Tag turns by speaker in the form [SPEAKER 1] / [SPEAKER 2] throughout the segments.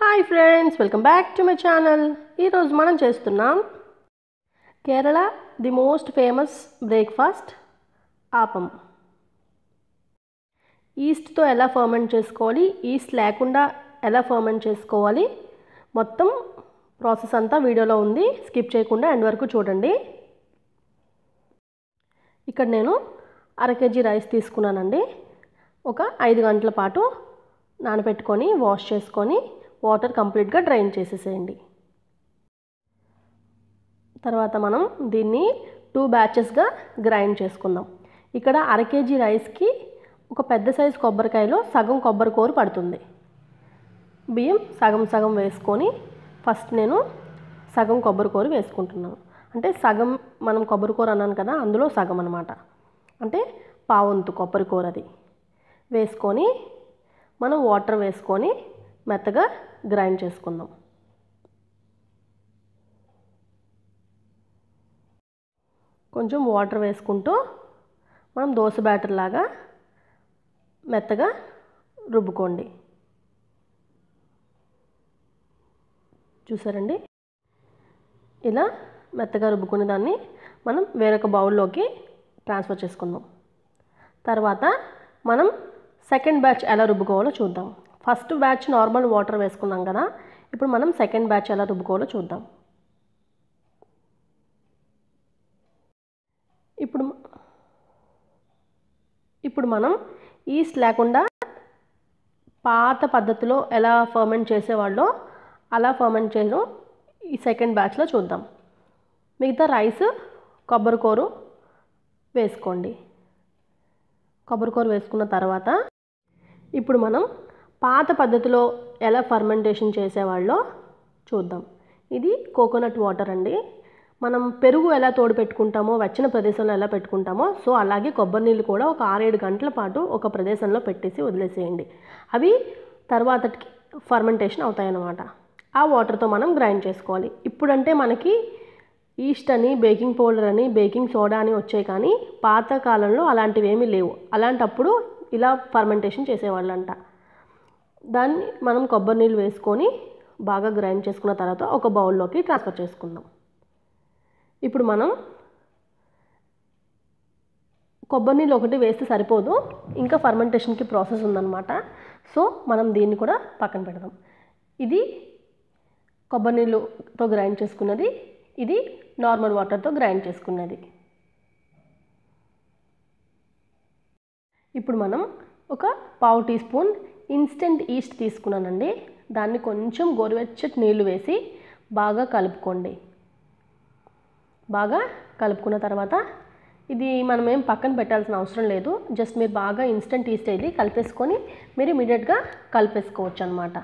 [SPEAKER 1] hi friends welcome back to my channel ఈరోజు మనం చేస్తున్నాం Kerala the most famous breakfast appam ఈస్ట్తో ఎలా ఫర్మెంట్ చేసుకోవాలి ఈస్ట్ లేకుండా ఎలా ఫర్మెంట్ చేసుకోవాలి మొత్తం ప్రాసెస్ అంతా వీడియోలో ఉంది స్కిప్ చేయకుండా ఎండ్ వరకు చూడండి ఇక్కడ నేను అర కేజీ రైస్ తీసుకున్నానండి ఒక ఐదు గంటల పాటు నానబెట్టుకొని వాష్ చేసుకొని వాటర్ కంప్లీట్గా డ్రైన్ చేసేసేయండి తర్వాత మనం దీన్ని టూ బ్యాచెస్గా గ్రైండ్ చేసుకుందాం ఇక్కడ అర కేజీ రైస్కి ఒక పెద్ద సైజు కొబ్బరికాయలో సగం కొబ్బరి కూర పడుతుంది బియ్యం సగం సగం వేసుకొని ఫస్ట్ నేను సగం కొబ్బరి కూర వేసుకుంటున్నాను అంటే సగం మనం కొబ్బరి కూర అన్నాను కదా అందులో సగం అనమాట అంటే పావంతు కొబ్బరి కూర అది వేసుకొని మనం వాటర్ వేసుకొని మెత్తగా గ్రైండ్ చేసుకుందాం కొంచెం వాటర్ వేసుకుంటూ మనం దోశ బ్యాటర్ లాగా మెత్తగా రుబ్బుకోండి చూసారండి ఇలా మెత్తగా రుబ్బుకునే దాన్ని మనం వేరొక బౌల్లోకి ట్రాన్స్ఫర్ చేసుకుందాం తర్వాత మనం సెకండ్ బ్యాచ్ ఎలా రుబ్బుకోవాలో చూద్దాం ఫస్ట్ బ్యాచ్ నార్మల్ వాటర్ వేసుకున్నాం కదా ఇప్పుడు మనం సెకండ్ బ్యాచ్ ఎలా రుబ్బుకోవాలో చూద్దాం ఇప్పుడు ఇప్పుడు మనం ఈస్ట్ లేకుండా పాత పద్ధతిలో ఎలా ఫర్మెంట్ చేసేవాళ్ళో అలా ఫర్మెంట్ చేయడం ఈ సెకండ్ బ్యాచ్లో చూద్దాం మిగతా రైస్ కొబ్బరికూరు వేసుకోండి కొబ్బరికూర వేసుకున్న తర్వాత ఇప్పుడు మనం పాత పద్ధతిలో ఎలా ఫర్మెంటేషన్ చేసేవాళ్ళో చూద్దాం ఇది కోకోనట్ వాటర్ అండి మనం పెరుగు ఎలా తోడు పెట్టుకుంటామో వచ్చిన ప్రదేశంలో ఎలా పెట్టుకుంటామో సో అలాగే కొబ్బరి నీళ్ళు కూడా ఒక ఆరేడు గంటల పాటు ఒక ప్రదేశంలో పెట్టేసి వదిలేసేయండి అవి తర్వాతకి ఫర్మెంటేషన్ అవుతాయన్నమాట ఆ వాటర్తో మనం గ్రైండ్ చేసుకోవాలి ఇప్పుడంటే మనకి ఈస్ట్ అని బేకింగ్ పౌడర్ అని బేకింగ్ సోడా అని వచ్చాయి కానీ పాతకాలంలో అలాంటివి ఏమీ లేవు అలాంటప్పుడు ఇలా ఫర్మెంటేషన్ చేసేవాళ్ళంట దాన్ని మనం కొబ్బరి నీళ్ళు వేసుకొని బాగా గ్రైండ్ చేసుకున్న తర్వాత ఒక బౌల్లోకి ట్రాన్స్ఫర్ చేసుకుందాం ఇప్పుడు మనం కొబ్బరి నీళ్ళు ఒకటి వేస్తే సరిపోదు ఇంకా ఫర్మెంటేషన్కి ప్రాసెస్ ఉందన్నమాట సో మనం దీన్ని కూడా పక్కన పెడదాం ఇది కొబ్బరి నీళ్ళుతో గ్రైండ్ చేసుకున్నది ఇది నార్మల్ వాటర్తో గ్రైండ్ చేసుకున్నది ఇప్పుడు మనం ఒక పావు టీ స్పూన్ ఇన్స్టెంట్ ఈస్ట్ తీసుకున్నానండి దాన్ని కొంచెం గోరువెచ్చటి నీళ్లు వేసి బాగా కలుపుకోండి బాగా కలుపుకున్న తర్వాత ఇది మనం ఏం పక్కన పెట్టాల్సిన అవసరం లేదు జస్ట్ మీరు బాగా ఇన్స్టెంట్ ఈస్ట్ అయితే కలిపేసుకొని మీరు ఇమీడియట్గా కలిపేసుకోవచ్చు అనమాట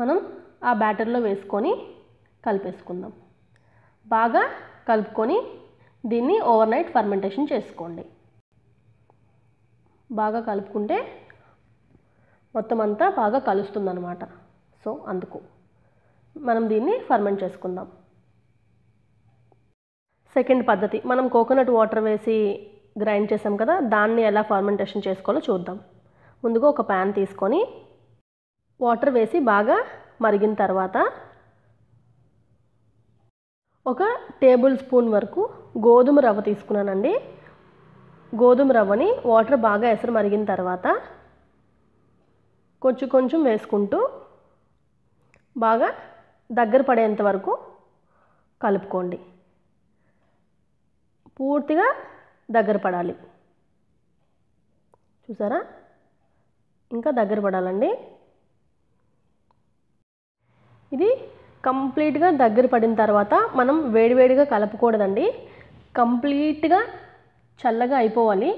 [SPEAKER 1] మనం ఆ బ్యాటర్లో వేసుకొని కలిపేసుకుందాం బాగా కలుపుకొని దీన్ని ఓవర్ నైట్ ఫర్మెంటేషన్ చేసుకోండి బాగా కలుపుకుంటే మొత్తం అంతా బాగా కలుస్తుందన్నమాట సో అందుకు మనం దీన్ని ఫర్మెంట్ చేసుకుందాం సెకండ్ పద్ధతి మనం కోకోనట్ వాటర్ వేసి గ్రైండ్ చేసాం కదా దాన్ని ఎలా ఫర్మెంటేషన్ చేసుకోవాలో చూద్దాం ముందుగా ఒక ప్యాన్ తీసుకొని వాటర్ వేసి బాగా మరిగిన తర్వాత ఒక టేబుల్ స్పూన్ వరకు గోధుమ రవ్వ తీసుకున్నానండి గోధుమ రవ్వని వాటర్ బాగా ఎసరు మరిగిన తర్వాత కొంచెం కొంచెం వేసుకుంటూ బాగా దగ్గర పడేంత వరకు కలుపుకోండి పూర్తిగా దగ్గర పడాలి చూసారా ఇంకా దగ్గర పడాలండి ఇది కంప్లీట్గా దగ్గర పడిన తర్వాత మనం వేడివేడిగా కలపకూడదండి కంప్లీట్గా చల్లగా అయిపోవాలి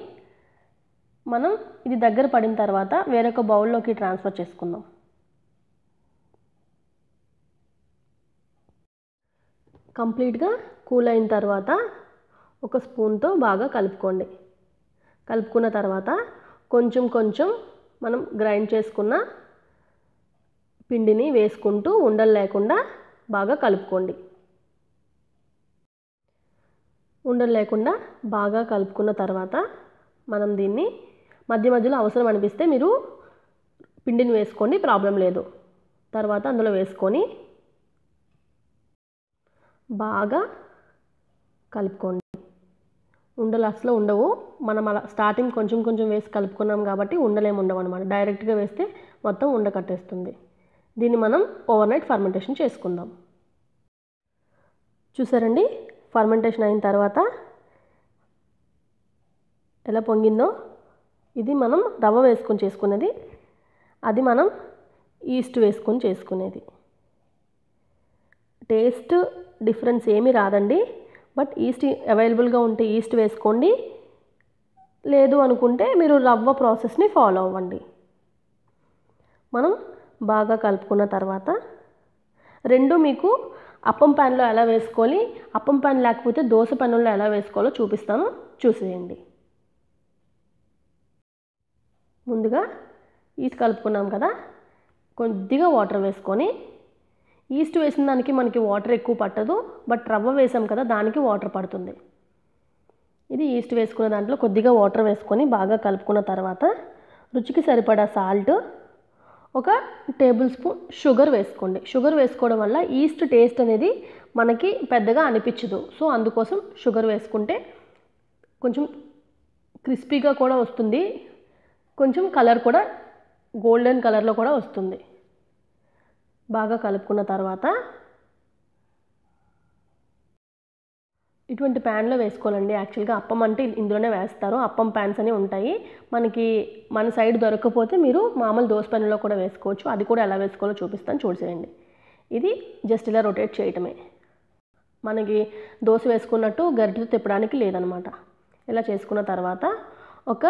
[SPEAKER 1] మనం ఇది దగ్గర పడిన తర్వాత వేరొక బౌల్లోకి ట్రాన్స్ఫర్ చేసుకుందాం కంప్లీట్గా కూల్ అయిన తర్వాత ఒక స్పూన్తో బాగా కలుపుకోండి కలుపుకున్న తర్వాత కొంచెం కొంచెం మనం గ్రైండ్ చేసుకున్న పిండిని వేసుకుంటూ ఉండలు లేకుండా బాగా కలుపుకోండి ఉండలు లేకుండా బాగా కలుపుకున్న తర్వాత మనం దీన్ని మధ్య మధ్యలో అవసరం అనిపిస్తే మీరు పిండిని వేసుకోండి ప్రాబ్లం లేదు తర్వాత అందులో వేసుకొని బాగా కలుపుకోండి ఉండలు అసలు ఉండవు మనం అలా స్టార్టింగ్ కొంచెం కొంచెం వేసి కలుపుకున్నాం కాబట్టి ఉండలేము ఉండవు అనమాట డైరెక్ట్గా వేస్తే మొత్తం ఉండ కట్టేస్తుంది దీన్ని మనం ఓవర్ నైట్ ఫర్మెంటేషన్ చేసుకుందాం చూసారండి ఫర్మెంటేషన్ అయిన తర్వాత ఎలా పొంగిందో ఇది మనం రవ్వ వేసుకొని చేసుకునేది అది మనం ఈస్ట్ వేసుకొని చేసుకునేది టేస్ట్ డిఫరెన్స్ ఏమీ రాదండి బట్ ఈస్ట్ అవైలబుల్గా ఉంటే ఈస్ట్ వేసుకోండి లేదు అనుకుంటే మీరు రవ్వ ప్రాసెస్ని ఫాలో అవ్వండి మనం బాగా కలుపుకున్న తర్వాత రెండు మీకు అప్పం ప్యాన్లో ఎలా వేసుకోవాలి అప్పం ప్యాన్ లేకపోతే దోశ ప్యాన్లో ఎలా వేసుకోవాలో చూపిస్తాను చూసేయండి ముందుగా ఈస్ట్ కలుపుకున్నాం కదా కొద్దిగా వాటర్ వేసుకొని ఈస్ట్ వేసిన దానికి మనకి వాటర్ ఎక్కువ పట్టదు బట్ రవ్వ వేసాం కదా దానికి వాటర్ పడుతుంది ఇది ఈస్ట్ వేసుకున్న దాంట్లో కొద్దిగా వాటర్ వేసుకొని బాగా కలుపుకున్న తర్వాత రుచికి సరిపడా సాల్ట్ ఒక టేబుల్ స్పూన్ షుగర్ వేసుకోండి షుగర్ వేసుకోవడం వల్ల ఈస్ట్ టేస్ట్ అనేది మనకి పెద్దగా అనిపించదు సో అందుకోసం షుగర్ వేసుకుంటే కొంచెం క్రిస్పీగా కూడా వస్తుంది కొంచెం కలర్ కూడా గోల్డెన్ కలర్లో కూడా వస్తుంది బాగా కలుపుకున్న తర్వాత ఇటువంటి ప్యాన్లో వేసుకోవాలండి యాక్చువల్గా అప్పం అంటే ఇందులోనే వేస్తారు అప్పం ప్యాన్స్ అని ఉంటాయి మనకి మన సైడ్ దొరకకపోతే మీరు మామూలు దోశ ప్యాన్లో కూడా వేసుకోవచ్చు అది కూడా ఎలా వేసుకోవాలో చూపిస్తాను చూసేయండి ఇది జస్ట్ ఇలా రొటేట్ చేయటమే మనకి దోశ వేసుకున్నట్టు గరిటెలు తిప్పడానికి లేదనమాట ఇలా చేసుకున్న తర్వాత ఒక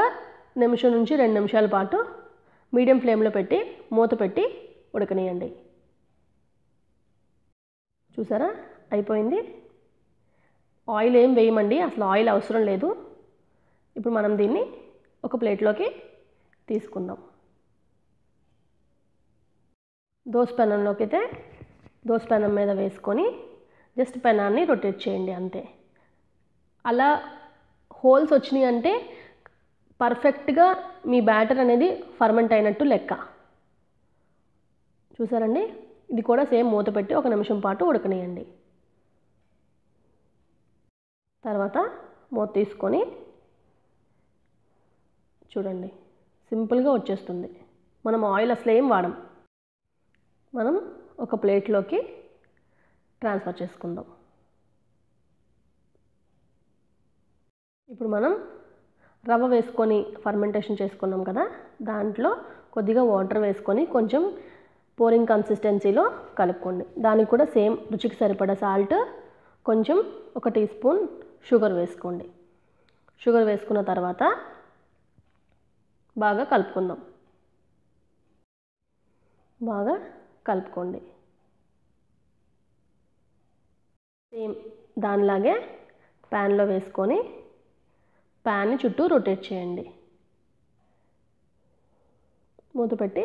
[SPEAKER 1] నిమిషం నుంచి రెండు నిమిషాల పాటు మీడియం ఫ్లేమ్లో పెట్టి మూత పెట్టి ఉడకనియండి చూసారా అయిపోయింది ఆయిల్ ఏం వేయమండి అసలు ఆయిల్ అవసరం లేదు ఇప్పుడు మనం దీన్ని ఒక ప్లేట్లోకి తీసుకుందాం దోశ పెనంలోకి అయితే దోశ పెనం మీద వేసుకొని జస్ట్ పెనాన్ని రొటేట్ చేయండి అంతే అలా హోల్స్ వచ్చినాయి అంటే పర్ఫెక్ట్గా మీ బ్యాటర్ అనేది ఫర్మెంట్ అయినట్టు లెక్క చూసారండి ఇది కూడా సేమ్ మూత పెట్టి ఒక నిమిషం పాటు ఉడకనియండి తర్వాత మూత తీసుకొని చూడండి సింపుల్గా వచ్చేస్తుంది మనం ఆయిల్ అసలు ఏం వాడం మనం ఒక ప్లేట్లోకి ట్రాన్స్ఫర్ చేసుకుందాం ఇప్పుడు మనం రవ్వ వేసుకొని ఫర్మెంటేషన్ చేసుకున్నాం కదా దాంట్లో కొద్దిగా వాటర్ వేసుకొని కొంచెం పోరింగ్ కన్సిస్టెన్సీలో కలుపుకోండి దానికి కూడా సేమ్ రుచికి సరిపడా సాల్ట్ కొంచెం ఒక టీ స్పూన్ షుగర్ వేసుకోండి షుగర్ వేసుకున్న తర్వాత బాగా కలుపుకుందాం బాగా కలుపుకోండి సేమ్ దానిలాగే ప్యాన్లో వేసుకొని ప్యాన్ని చుట్టూ రొటేట్ చేయండి మూత పెట్టి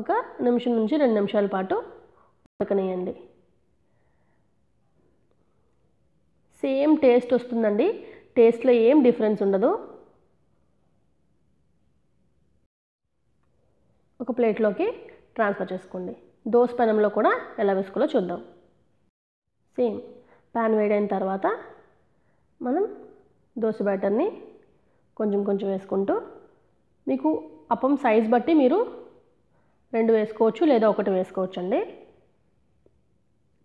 [SPEAKER 1] ఒక నిమిషం నుంచి రెండు నిమిషాల పాటు ఉడకనేయండి సేమ్ టేస్ట్ వస్తుందండి టేస్ట్లో ఏం డిఫరెన్స్ ఉండదు ఒక ప్లేట్లోకి ట్రాన్స్ఫర్ చేసుకోండి దోశ పెనంలో కూడా ఎలా వేసుకోవాలో చూద్దాం సేమ్ ప్యాన్ వేడైన తర్వాత మనం దోశ బ్యాటర్ని కొంచెం కొంచెం వేసుకుంటూ మీకు అప్పం సైజ్ బట్టి మీరు రెండు వేసుకోవచ్చు లేదా ఒకటి వేసుకోవచ్చు అండి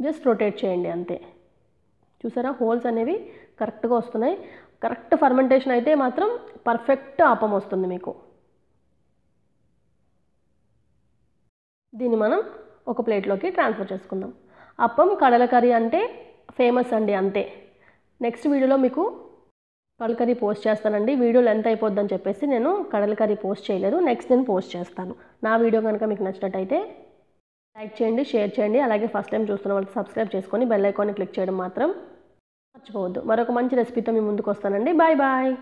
[SPEAKER 1] జస్ట్ రొటేట్ చేయండి అంతే చూసారా హోల్స్ అనేవి కరెక్ట్గా వస్తున్నాయి కరెక్ట్ ఫర్మెంటేషన్ అయితే మాత్రం పర్ఫెక్ట్ ఆపం వస్తుంది మీకు దీన్ని మనం ఒక ప్లేట్లోకి ట్రాన్స్ఫర్ చేసుకుందాం అప్పం కడల కర్రీ అంటే ఫేమస్ అండి అంతే నెక్స్ట్ వీడియోలో మీకు కడల కర్రీ పోస్ట్ చేస్తానండి వీడియో లెంత్ అయిపోద్దని చెప్పేసి నేను కడల కర్రీ పోస్ట్ చేయలేదు నెక్స్ట్ నేను పోస్ట్ చేస్తాను నా వీడియో కనుక మీకు నచ్చినట్టయితే లైక్ చేయండి షేర్ చేయండి అలాగే ఫస్ట్ టైం చూస్తున్న వాళ్ళు సబ్స్క్రైబ్ చేసుకొని బెల్ ఐకాన్ని క్లిక్ చేయడం మాత్రం మర్చిపోవద్దు మరొక మంచి రెసిపీతో మీ ముందుకు వస్తానండి బాయ్ బాయ్